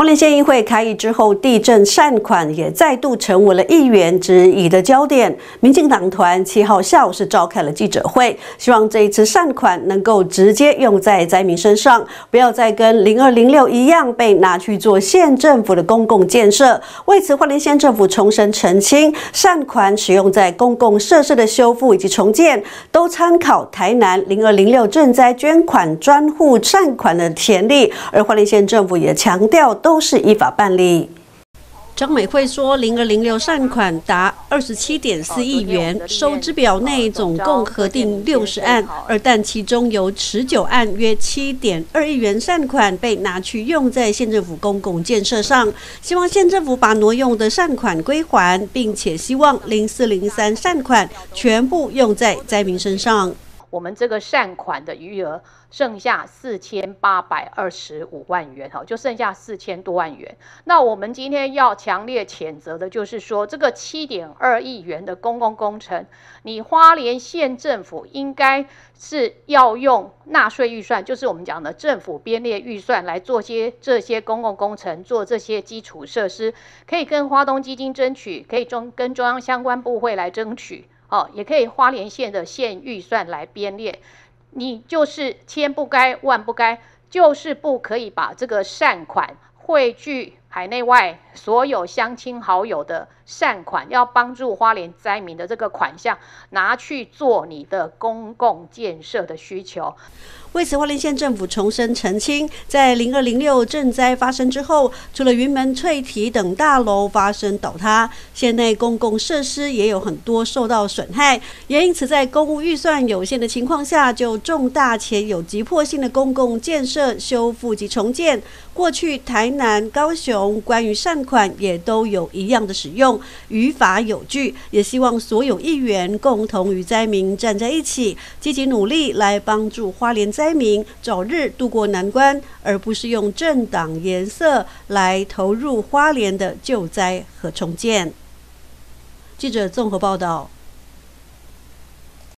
花莲县议会开议之后，地震善款也再度成为了议员之疑的焦点。民进党团七号下午是召开了记者会，希望这一次善款能够直接用在灾民身上，不要再跟零二零六一样被拿去做县政府的公共建设。为此，花莲县政府重申澄清，善款使用在公共设施的修复以及重建，都参考台南零二零六赈灾捐款专户善款的潜力。而花莲县政府也强调都。都是依法办理。张美惠说，零二零六善款达二十七点四亿元，收支表内总共核定六十案，而但其中有持久案约七点二亿元善款被拿去用在县政府公共建设上。希望县政府把挪用的善款归还，并且希望零四零三善款全部用在灾民身上。我们这个善款的余额剩下四千八百二十五万元，哈，就剩下四千多万元。那我们今天要强烈谴责的就是说，这个七点二亿元的公共工程，你花莲县政府应该是要用纳税预算，就是我们讲的政府编列预算来做些这些公共工程，做这些基础设施，可以跟花东基金争取，可以中跟中央相关部会来争取。哦，也可以花莲县的县预算来编列。你就是千不该万不该，就是不可以把这个善款汇聚海内外所有乡亲好友的。善款要帮助花莲灾民的这个款项，拿去做你的公共建设的需求。为此，花莲县政府重申澄清，在零二零六赈灾发生之后，除了云门翠堤等大楼发生倒塌，县内公共设施也有很多受到损害，也因此在公务预算有限的情况下，就重大且有急迫性的公共建设修复及重建。过去台南、高雄关于善款也都有一样的使用。于法有据，也希望所有议员共同与灾民站在一起，积极努力来帮助花莲灾民早日渡过难关，而不是用政党颜色来投入花莲的救灾和重建。记者综合报道。